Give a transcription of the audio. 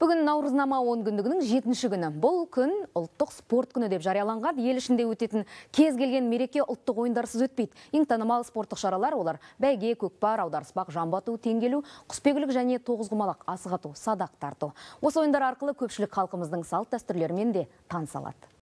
Бүгін наурызнама 10 күндігінің жетінші күні. Бұл күн ұлттық спорт күні деп жарияланған ел ішінде өтетін кез келген мереке ұлттық ойындарсыз өтпейді. Ең танымал спорттық шаралар олар бәйге, көкпар, аударыспақ, жамбату, теңгелу, құспегілік және тоғызқұмалақ, асығату, садақ тарту. Осы ойындар арқылы көпшілік халқымыздың салт дәстүрлерімен де таныса алады.